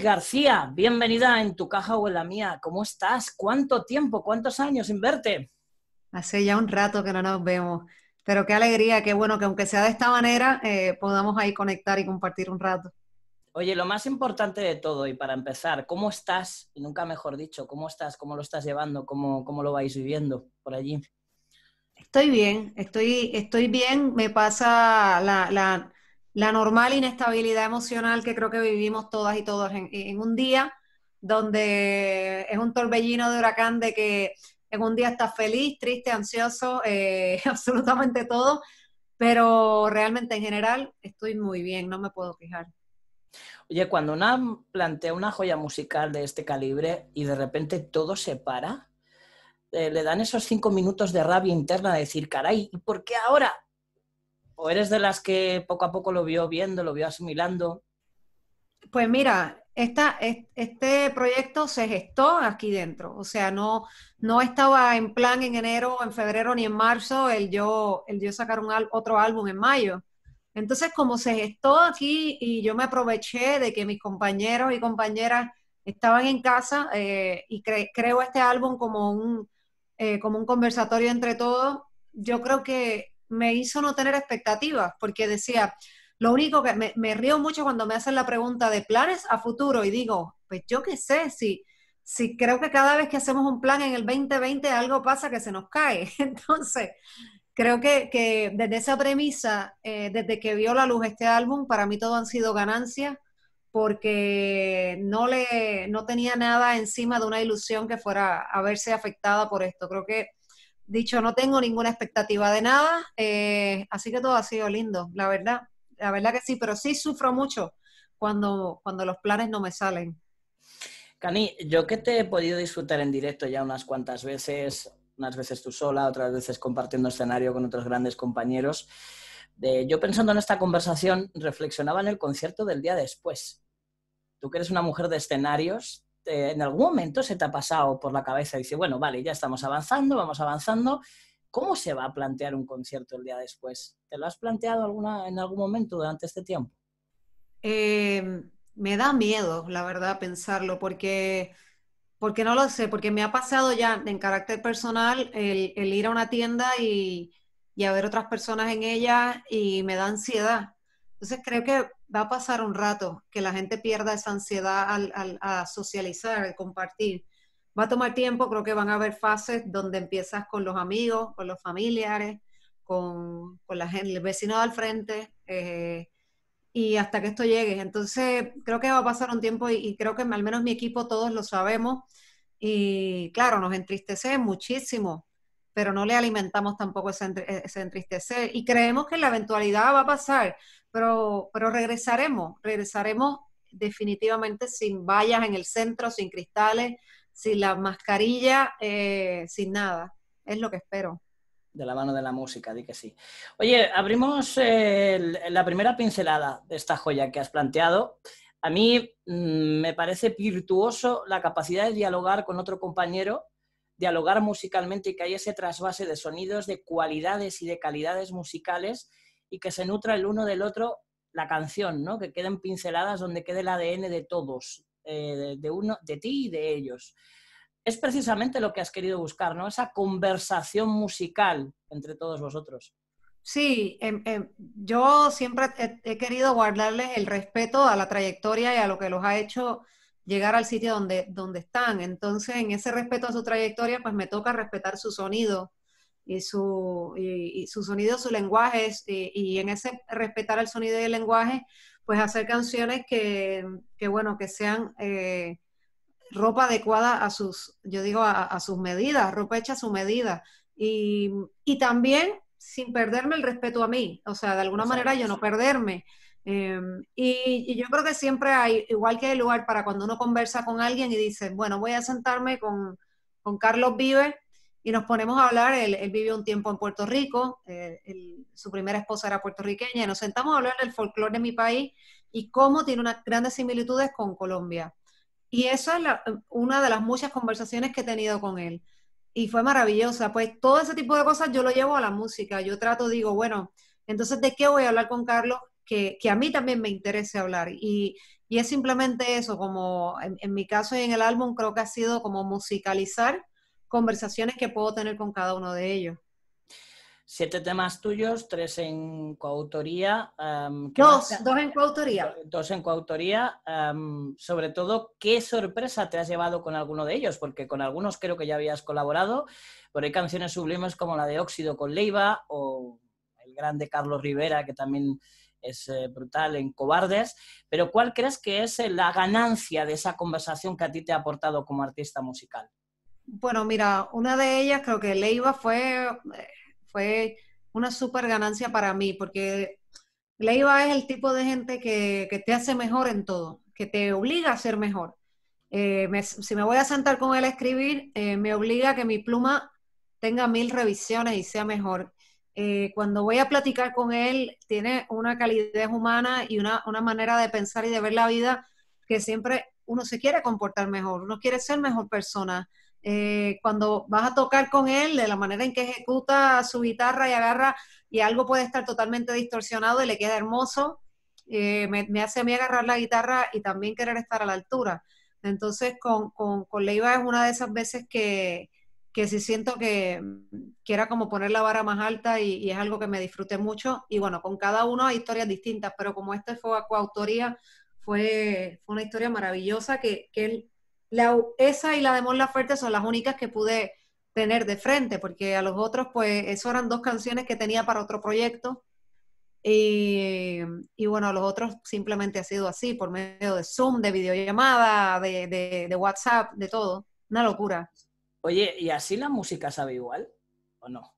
García, bienvenida en tu caja o en la mía. ¿Cómo estás? ¿Cuánto tiempo? ¿Cuántos años sin verte? Hace ya un rato que no nos vemos, pero qué alegría, qué bueno que aunque sea de esta manera, eh, podamos ahí conectar y compartir un rato. Oye, lo más importante de todo, y para empezar, ¿cómo estás? Y nunca mejor dicho, ¿cómo estás? ¿Cómo lo estás llevando? ¿Cómo, cómo lo vais viviendo por allí? Estoy bien, estoy, estoy bien. Me pasa la, la la normal inestabilidad emocional que creo que vivimos todas y todos en, un día, donde es un torbellino de huracán de que en un día estás feliz, triste, ansioso, eh, absolutamente todo, pero realmente en general estoy muy bien, no me puedo fijar. Oye, cuando una plantea una joya musical de este calibre y de repente todo se para, eh, le dan esos cinco minutos de rabia interna de decir, caray, ¿y por qué ahora? ¿O eres de las que poco a poco lo vio viendo, lo vio asimilando? Pues mira, esta, este proyecto se gestó aquí dentro, o sea, no, no estaba en plan en enero, en febrero ni en marzo el yo, el yo sacar un, otro álbum en mayo. Entonces, como se gestó aquí y yo me aproveché de que mis compañeros y compañeras estaban en casa eh, y creo este álbum como un, eh, como un conversatorio entre todos, yo creo que me hizo no tener expectativas, porque decía, lo único que me, río mucho cuando me hacen la pregunta de planes a futuro y digo, pues yo qué sé, si, si creo que cada vez que hacemos un plan en el 2020 algo pasa que se nos cae. Entonces, creo que, desde esa premisa, eh, desde que vio la luz este álbum, para mí todo han sido ganancias porque no le no tenía nada encima de una ilusión que fuera a verse afectada por esto. Creo que dicho, no tengo ninguna expectativa de nada, eh, así que todo ha sido lindo, la verdad, la verdad que sí, pero sí sufro mucho cuando, cuando los planes no me salen. Cani, yo que te he podido disfrutar en directo ya unas cuantas veces, unas veces tú sola, otras veces compartiendo escenario con otros grandes compañeros, de, yo pensando en esta conversación, reflexionaba en el concierto del día después. Tú que eres una mujer de escenarios, eh, en algún momento se te ha pasado por la cabeza y dice, bueno, vale, ya estamos avanzando, vamos avanzando. ¿Cómo se va a plantear un concierto el día después? ¿Te lo has planteado alguna, en algún momento durante este tiempo? Em, me da miedo, la verdad, pensarlo, porque, porque no lo sé, porque me ha pasado ya en carácter personal el, ir a una tienda y, y a ver otras personas en ella y me da ansiedad. Entonces creo que va a pasar un rato que la gente pierda esa ansiedad al, a socializar, al compartir. Va a tomar tiempo, creo que van a haber fases donde empiezas con los amigos, con los familiares, con, la gente, el vecino al frente, eh, y hasta que esto llegue. Entonces, creo que va a pasar un tiempo y, creo que al menos mi equipo todos lo sabemos. Y claro, nos entristece muchísimo, pero no le alimentamos tampoco ese, ese entristecer. Y creemos que la eventualidad va a pasar, pero, regresaremos, regresaremos definitivamente sin vallas en el centro, sin cristales, sin la mascarilla, eh, sin nada. Es lo que espero. De la mano de la música, di que sí. Oye, abrimos eh, la primera pincelada de esta joya que has planteado. A mí mm, me parece virtuoso la capacidad de dialogar con otro compañero, dialogar musicalmente y que haya ese trasvase de sonidos, de cualidades y de calidades musicales y que se nutra el uno del otro la canción, ¿no? Que queden pinceladas donde quede el ADN de todos, eh, de, uno, de ti y de ellos. Es precisamente lo que has querido buscar, ¿no? Esa conversación musical entre todos vosotros. Sí, em, em, yo siempre he, querido guardarles el respeto a la trayectoria y a lo que los ha hecho llegar al sitio donde, donde están. Entonces, en ese respeto a su trayectoria, pues me toca respetar su sonido eh, su, eh, su sonido, su lenguaje, eh, y en ese respetar el sonido y el lenguaje, pues hacer canciones que, bueno, que sean ropa adecuada a sus, yo digo, a, sus medidas, ropa hecha a su medida. Y, también sin perderme el respeto a mí, o sea, de alguna manera yo no perderme. y, yo creo que siempre hay, igual que el lugar para cuando uno conversa con alguien y dice, bueno, voy a sentarme con, con Carlos Vives y nos ponemos a hablar, él, vivió un tiempo en Puerto Rico, eh, su primera esposa era puertorriqueña, y nos sentamos a hablar del folclore de mi país y cómo tiene unas grandes similitudes con Colombia. Y esa es una de las muchas conversaciones que he tenido con él. Y fue maravillosa, pues todo ese tipo de cosas yo lo llevo a la música, yo trato, digo, bueno, entonces, ¿de qué voy a hablar con Carlos? Que, que a mí también me interese hablar. Y, y es simplemente eso, como en, en mi caso y en el álbum creo que ha sido como musicalizar conversaciones que puedo tener con cada uno de ellos. Siete temas tuyos, tres en coautoría. Em, dos, dos en coautoría. Dos en coautoría. Em, sobre todo, ¿qué sorpresa te has llevado con alguno de ellos? Porque con algunos creo que ya habías colaborado, pero hay canciones sublimes como la de Óxido con Leiva o el grande Carlos Rivera, que también es eh, brutal en Cobardes, pero ¿cuál crees que es la ganancia de esa conversación que a ti te ha aportado como artista musical? Bueno, mira, una de ellas creo que Leiva fue, eh, fue una super ganancia para mí, porque Leiva es el tipo de gente que, te hace mejor en todo, que te obliga a ser mejor. Eh, si me voy a sentar con él a escribir, eh, me obliga a que mi pluma tenga mil revisiones y sea mejor. cuando voy a platicar con él, tiene una calidez humana y una, una manera de pensar y de ver la vida que siempre uno se quiere comportar mejor, uno quiere ser mejor persona. Eh, cuando vas a tocar con él, de la manera en que ejecuta su guitarra y agarra, y algo puede estar totalmente distorsionado y le queda hermoso, eh, me, hace a mí agarrar la guitarra y también querer estar a la altura. Entonces, con, con, con Leiva es una de esas veces que, que sí siento que, quiera como poner la vara más alta y, es algo que me disfruté mucho. Y bueno, con cada uno hay historias distintas, pero como este fue a coautoría, fue, fue una historia maravillosa que, que él esa y la de Mon Fuerte son las únicas que pude tener de frente, porque a los otros, pues, eso eran dos canciones que tenía para otro proyecto. Y, bueno, a los otros simplemente ha sido así, por medio de Zoom, de videollamada, de, de, WhatsApp, de todo. Una locura. Oye, ¿y así la música sabe igual o no?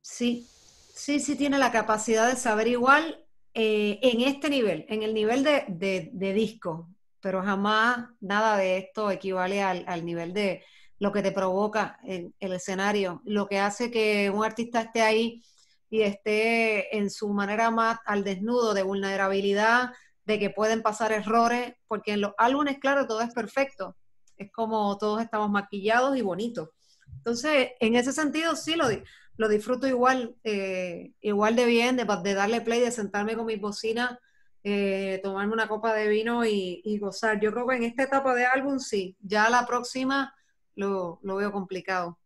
Sí, sí, sí tiene la capacidad de saber igual eh, en este nivel, en el nivel de, de, de disco, pero jamás nada de esto equivale al, nivel de lo que te provoca en el escenario, lo que hace que un artista esté ahí y esté en su manera más al desnudo de vulnerabilidad, de que pueden pasar errores, porque en los álbumes, claro, todo es perfecto, es como todos estamos maquillados y bonitos. Entonces, en ese sentido, sí lo, lo disfruto igual, eh, igual de bien, de, de darle play, de sentarme con mis bocinas eh, tomarme una copa de vino y, gozar. Yo creo que en esta etapa de álbum sí, ya la próxima lo, lo veo complicado.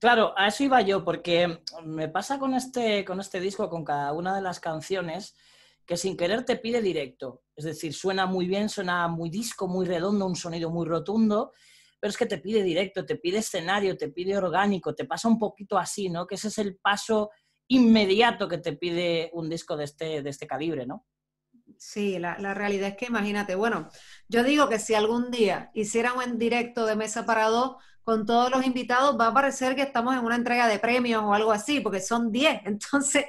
Claro, a eso iba yo, porque me pasa con este, con este disco, con cada una de las canciones, que sin querer te pide directo. Es decir, suena muy bien, suena muy disco, muy redondo, un sonido muy rotundo, pero es que te pide directo, te pide escenario, te pide orgánico, te pasa un poquito así, ¿no? Que ese es el paso inmediato que te pide un disco de este, de este calibre, ¿no? sí, la, realidad es que imagínate, bueno, yo digo que si algún día hicieran un directo de mesa para dos con todos los invitados, va a parecer que estamos en una entrega de premios o algo así, porque son 10, entonces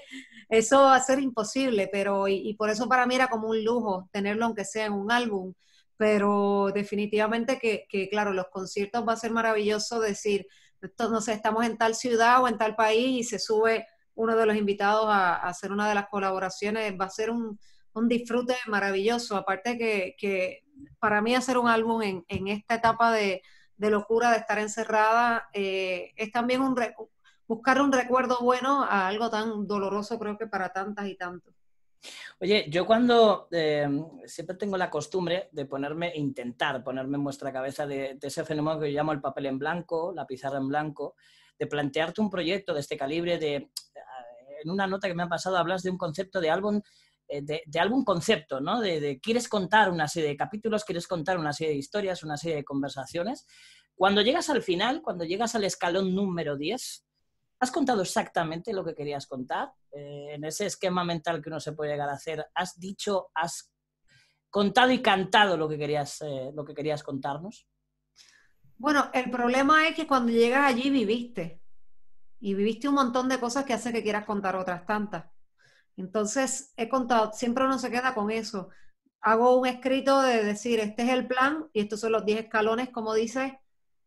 eso va a ser imposible, pero y, y por eso para mí era como un lujo tenerlo aunque sea en un álbum, pero definitivamente que, que claro, los conciertos va a ser maravilloso decir, no sé, estamos en tal ciudad o en tal país y se sube uno de los invitados a hacer una de las colaboraciones, va a ser un, un disfrute maravilloso. Aparte que, para mí hacer un álbum en, esta etapa de, locura, de estar encerrada, eh, es también un buscar un recuerdo bueno a algo tan doloroso creo que para tantas y tantos. Oye, yo cuando eh, siempre tengo la costumbre de ponerme, intentar ponerme en vuestra cabeza de, ese fenómeno que yo llamo el papel en blanco, la pizarra en blanco, de plantearte un proyecto de este calibre, de eh, en una nota que me han pasado hablas de un concepto de álbum eh, de, algún concepto, ¿no? De, quieres contar una serie de capítulos, quieres contar una serie de historias, una serie de conversaciones. Cuando llegas al final, cuando llegas al escalón número 10, ¿has contado exactamente lo que querías contar? Eh, en ese esquema mental que uno se puede llegar a hacer, ¿has dicho, has contado y cantado lo que querías, eh, lo que querías contarnos? Bueno, el problema es que cuando llegas allí viviste. Y viviste un montón de cosas que hace que quieras contar otras tantas. Entonces, he contado, siempre uno se queda con eso. Hago un escrito de decir, este es el plan y estos son los 10 escalones, como dice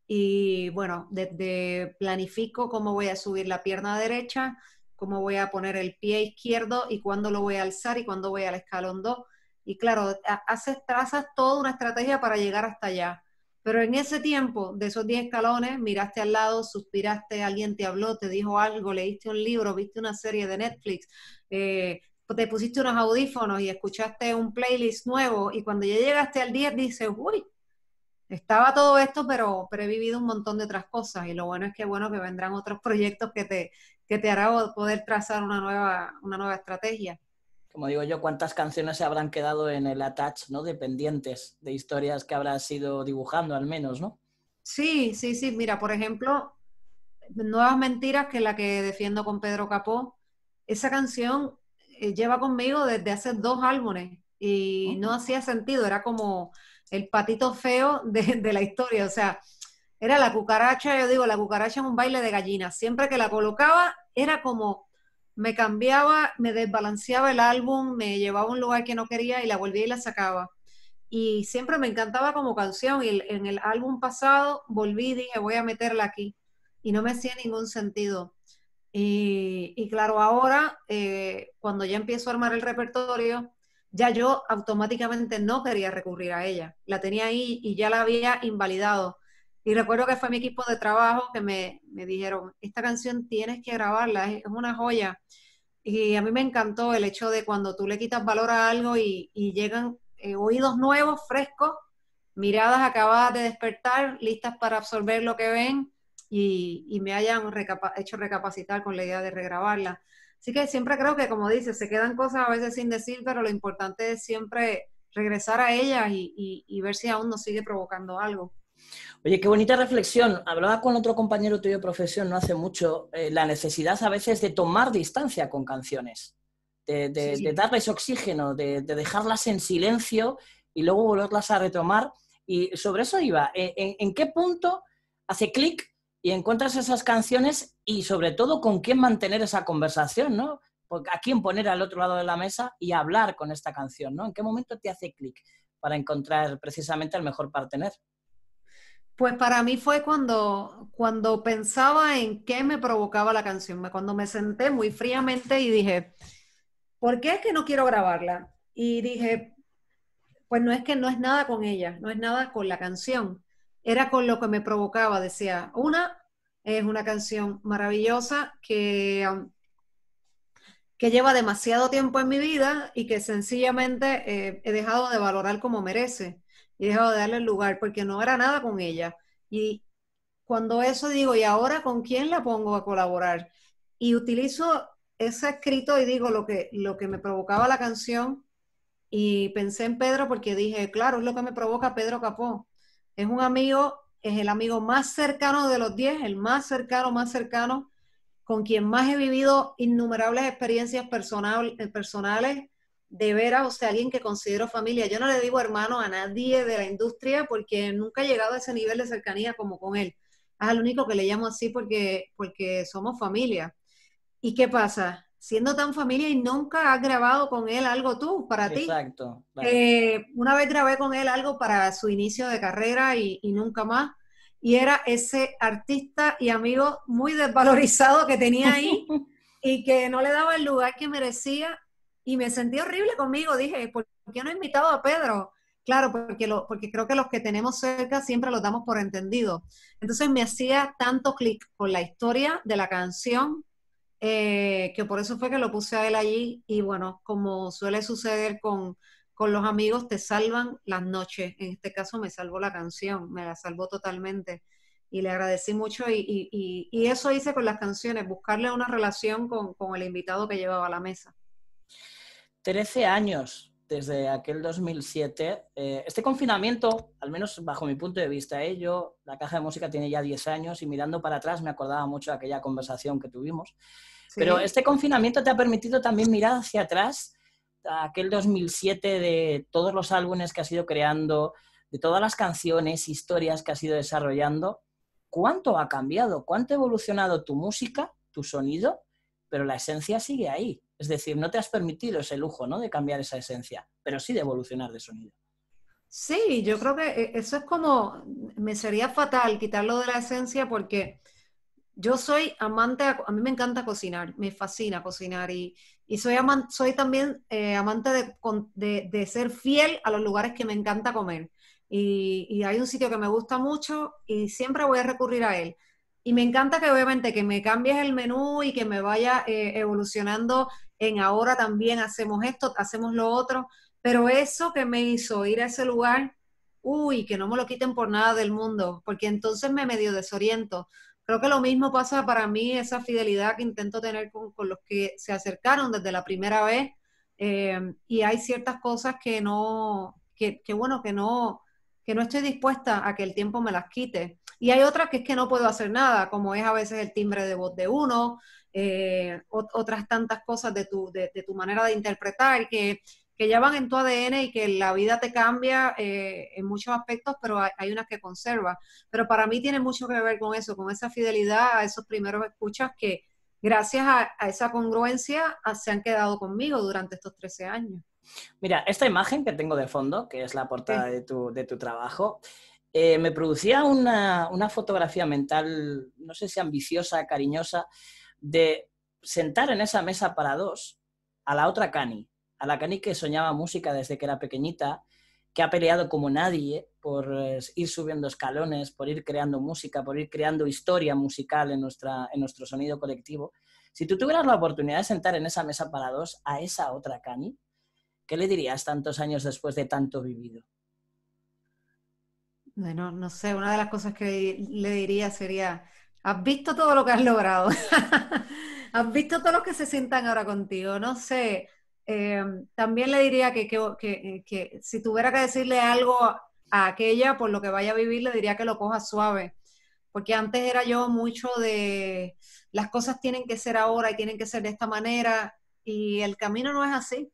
y bueno, desde planifico cómo voy a subir la pierna derecha, cómo voy a poner el pie izquierdo y cuándo lo voy a alzar y cuándo voy al escalón 2. Y claro, haces, trazas toda una estrategia para llegar hasta allá. Pero en ese tiempo, de esos 10 escalones, miraste al lado, suspiraste, alguien te habló, te dijo algo, leíste un libro, viste una serie de Netflix, eh, te pusiste unos audífonos y escuchaste un playlist nuevo y cuando ya llegaste al 10 dices, uy, estaba todo esto, pero, pero he vivido un montón de otras cosas y lo bueno es que bueno que vendrán otros proyectos que te, que te hará poder trazar una nueva, una nueva estrategia como digo yo, cuántas canciones se habrán quedado en el attach, ¿no? Dependientes de historias que habrás ido dibujando al menos, ¿no? Sí, sí, sí. Mira, por ejemplo, Nuevas Mentiras, que es la que defiendo con Pedro Capó, esa canción eh, lleva conmigo desde hace dos álbumes y oh. no hacía sentido, era como el patito feo de, la historia, o sea, era la cucaracha, yo digo, la cucaracha en un baile de gallinas, siempre que la colocaba era como me cambiaba, me desbalanceaba el álbum, me llevaba a un lugar que no quería y la volvía y la sacaba. Y siempre me encantaba como canción. Y en el álbum pasado volví y dije, voy a meterla aquí. Y no me hacía ningún sentido. Y, claro, ahora, eh, cuando ya empiezo a armar el repertorio, ya yo automáticamente no quería recurrir a ella. La tenía ahí y ya la había invalidado. Y recuerdo que fue mi equipo de trabajo que me, dijeron, esta canción tienes que grabarla, es, una joya. Y a mí me encantó el hecho de cuando tú le quitas valor a algo y, llegan eh, oídos nuevos, frescos, miradas acabadas de despertar, listas para absorber lo que ven y, me hayan hecho recapacitar con la idea de regrabarla. Así que siempre creo que, como dices, se quedan cosas a veces sin decir, pero lo importante es siempre regresar a ellas y, y ver si aún nos sigue provocando algo. Oye, qué bonita reflexión. Hablaba con otro compañero tuyo de profesión no hace mucho, eh, la necesidad a veces de tomar distancia con canciones, de, darles oxígeno, de, dejarlas en silencio y luego volverlas a retomar. Y sobre eso iba, ¿en, qué punto hace clic y encuentras esas canciones y sobre todo con quién mantener esa conversación, ¿no? a quién poner al otro lado de la mesa y hablar con esta canción, ¿En qué momento te hace clic para encontrar precisamente al mejor partener? Pues para mí fue cuando, cuando pensaba en qué me provocaba la canción, cuando me senté muy fríamente y dije, ¿por qué es que no quiero grabarla? Y dije, pues no es que no es nada con ella, no es nada con la canción, era con lo que me provocaba, decía, una, es una canción maravillosa que, que lleva demasiado tiempo en mi vida y que sencillamente eh, he dejado de valorar como merece y dejaba de darle el lugar porque no era nada con ella. Y cuando eso digo, ¿y ahora con quién la pongo a colaborar? Y utilizo ese escrito y digo lo que, lo que me provocaba la canción y pensé en Pedro porque dije, claro, es lo que me provoca Pedro Capó. Es un amigo, es el amigo más cercano de los diez, el más cercano, más cercano, con quien más he vivido innumerables experiencias eh, personales de veras, o sea, alguien que considero familia. Yo no le digo hermano a nadie de la industria porque nunca he llegado a ese nivel de cercanía como con él. Es al único que le llamo así porque, porque somos familia. ¿Y qué pasa? Siendo tan familia y nunca has grabado con él algo tú, para ti. Exacto. Eh, una vez grabé con él algo para su inicio de carrera y, y nunca más. Y era ese artista y amigo muy desvalorizado que tenía ahí y que no le daba el lugar que merecía y me sentí horrible conmigo. Dije, ¿por qué no he invitado a Pedro? Claro, porque, porque creo que los que tenemos cerca siempre los damos por entendido. Entonces me hacía tanto clic con la historia de la canción eh, que por eso fue que lo puse a él allí y bueno, como suele suceder con, los amigos, te salvan las noches. En este caso me salvó la canción, me la salvó totalmente y le agradecí mucho y, eso hice con las canciones, buscarle una relación con el invitado que llevaba a la mesa. 13 años desde aquel 2007. Eh, este confinamiento, al menos bajo mi punto de vista, ¿eh? yo, la caja de música tiene ya 10 años y mirando para atrás me acordaba mucho de aquella conversación que tuvimos. Pero este confinamiento te ha permitido también mirar hacia atrás, aquel 2007 de todos los álbumes que has ido creando, de todas las canciones, historias que has ido desarrollando. ¿Cuánto ha cambiado? ¿Cuánto ha evolucionado tu música, tu sonido? Pero la esencia sigue ahí. Es decir, no te has permitido ese lujo, ¿no? De cambiar esa esencia, pero sí de evolucionar de sonido. Sí, yo creo que eh, eso es como, me sería fatal quitarlo de la esencia porque yo soy amante, a, mí me encanta cocinar, me fascina cocinar y, soy, también eh, amante de, ser fiel a los lugares que me encanta comer. Y, hay un sitio que me gusta mucho y siempre voy a recurrir a él. Y me encanta que obviamente que me cambies el menú y que me vaya eh, evolucionando en ahora también hacemos esto, hacemos lo otro, pero eso que me hizo ir a ese lugar, uy, que no me lo quiten por nada del mundo, porque entonces me medio desoriento. Creo que lo mismo pasa para mí, esa fidelidad que intento tener con, los que se acercaron desde la primera vez. Eh, y hay ciertas cosas que no, que, bueno, que no, que no estoy dispuesta a que el tiempo me las quite. Y hay otras que es que no puedo hacer nada, como es a veces el timbre de voz de uno, eh, otras tantas cosas de tu, de, tu manera de interpretar que, que, ya van en tu ADN y que la vida te cambia eh, en muchos aspectos, pero hay, unas que conservas. Pero para mí tiene mucho que ver con eso, con esa fidelidad a esos primeros escuchas que gracias a, esa congruencia se han quedado conmigo durante estos 13 años. Mira, esta imagen que tengo de fondo, que es la portada de, tu, de tu trabajo, eh, me producía una, una, fotografía mental, no sé si ambiciosa, cariñosa, de sentar en esa mesa para dos a la otra Cani, a la Cani que soñaba música desde que era pequeñita, que ha peleado como nadie por eh, ir subiendo escalones, por ir creando música, por ir creando historia musical en, nuestra, en nuestro sonido colectivo. Si tú tuvieras la oportunidad de sentar en esa mesa para dos a esa otra Cani, ¿qué le dirías tantos años después de tanto vivido? Bueno, no sé, una de las cosas que le diría sería, Has visto todo lo que has logrado. has visto todos los que se sientan ahora contigo. No sé. Em, también le diría que, si tuviera que decirle algo a aquella por lo que vaya a vivir, le diría que lo coja suave. Porque antes era yo mucho de las cosas tienen que ser ahora y tienen que ser de esta manera. Y el camino no es así.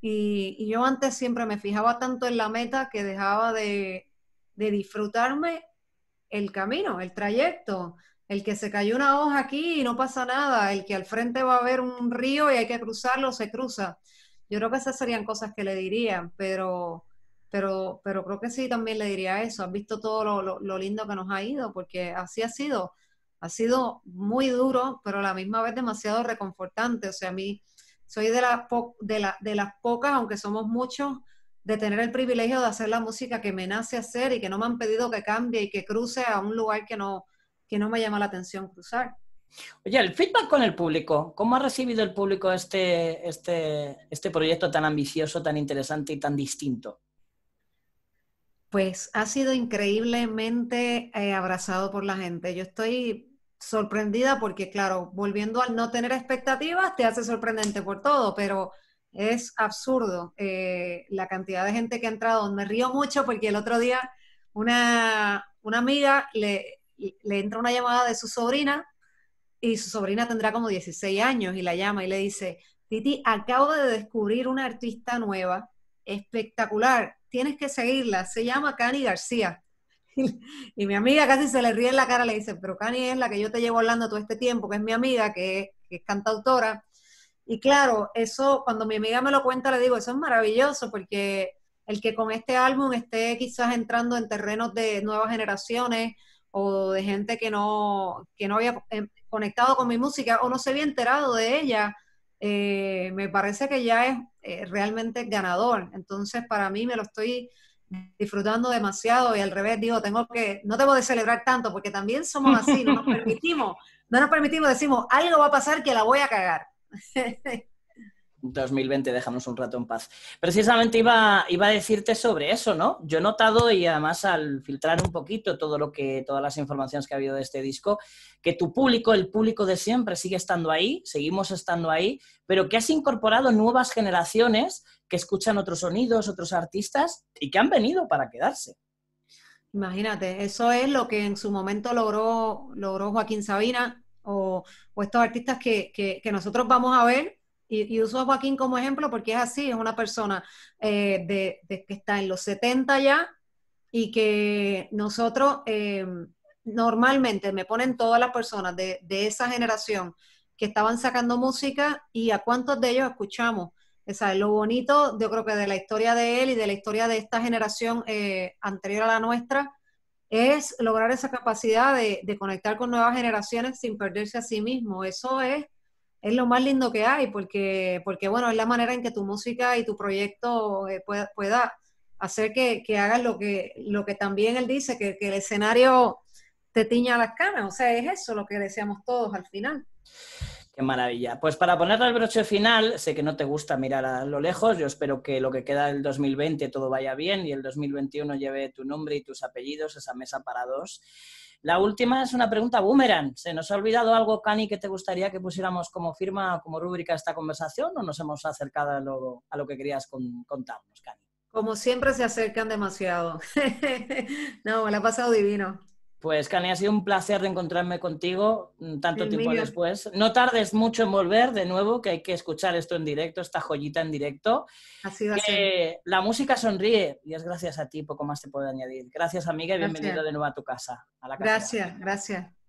Y, yo antes siempre me fijaba tanto en la meta que dejaba de, de disfrutarme el camino, el trayecto el que se cayó una hoja aquí y no pasa nada, el que al frente va a haber un río y hay que cruzarlo, se cruza. Yo creo que esas serían cosas que le diría, pero, pero, pero creo que sí también le diría eso. Has visto todo lo, lindo que nos ha ido, porque así ha sido. Ha sido muy duro, pero a la misma vez demasiado reconfortante. O sea, a mí soy de, de, de las pocas, aunque somos muchos, de tener el privilegio de hacer la música que me nace hacer y que no me han pedido que cambie y que cruce a un lugar que no, que no me llama la atención cruzar. Oye, el feedback con el público, ¿cómo ha recibido el público este, este, este proyecto tan ambicioso, tan interesante y tan distinto? Pues ha sido increíblemente eh, abrazado por la gente. Yo estoy sorprendida porque, claro, volviendo al no tener expectativas, te hace sorprendente por todo, pero es absurdo eh, la cantidad de gente que ha entrado. Me río mucho porque el otro día una, una amiga le, le entra una llamada de su sobrina y su sobrina tendrá como 16 años y la llama y le dice, Titi, acabo de descubrir una artista nueva, espectacular, tienes que seguirla, se llama Cani García. y mi amiga casi se le ríe en la cara, le dice, pero Cani es la que yo te llevo hablando todo este tiempo, que es mi amiga, que, que es cantautora. Y claro, eso cuando mi amiga me lo cuenta le digo, eso es maravilloso porque el que con este álbum esté quizás entrando en terrenos de nuevas generaciones, o de gente que no, que no había em, conectado con mi música o no se había enterado de ella, eh, me parece que ya es eh, realmente ganador. Entonces, para mí me lo estoy disfrutando demasiado y al revés digo, tengo que, no debo de celebrar tanto porque también somos así, no nos permitimos, no nos permitimos, decimos, algo va a pasar que la voy a cagar. 2020, déjanos un rato en paz. Precisamente iba, iba a decirte sobre eso, ¿no? Yo he notado, y además al filtrar un poquito todo lo que, todas las informaciones que ha habido de este disco, que tu público, el público de siempre, sigue estando ahí, seguimos estando ahí, pero que has incorporado nuevas generaciones que escuchan otros sonidos, otros artistas y que han venido para quedarse. Imagínate, eso es lo que en su momento logró, logró Joaquín Sabina o, o estos artistas que, que nosotros vamos a ver y, uso a Joaquín como ejemplo porque es así, es una persona eh, de, que está en los 70 ya y que nosotros eh, normalmente me ponen todas las personas de, de, esa generación que estaban sacando música y a cuántos de ellos escuchamos. O sea, lo bonito, yo creo que de la historia de él y de la historia de esta generación eh, anterior a la nuestra, es lograr esa capacidad de, de conectar con nuevas generaciones sin perderse a sí mismo. Eso es es lo más lindo que hay, porque, porque bueno, es la manera en que tu música y tu proyecto eh, pueda, hacer que, hagas lo que, lo que también él dice, que, que el escenario te tiña las canas, o sea, es eso lo que deseamos todos al final. Qué maravilla. Pues para ponerle al broche final, sé que no te gusta mirar a lo lejos, yo espero que lo que queda del 2020 todo vaya bien y el 2021 lleve tu nombre y tus apellidos esa mesa para dos. La última es una pregunta boomerang. ¿Se nos ha olvidado algo, Cani, que te gustaría que pusiéramos como firma, como rúbrica esta conversación o nos hemos acercado a lo, que querías contarnos, Cani? Como siempre se acercan demasiado. no, me la ha pasado divino. Pues, Cani, ha sido un placer de encontrarme contigo mm, tanto tiempo después. No tardes mucho en volver, de nuevo, que hay que escuchar esto en directo, esta joyita en directo. que La música sonríe y es gracias a ti, poco más te puedo añadir. Gracias, amiga, y bienvenido de nuevo a tu casa. A la casa. Gracias, gracias.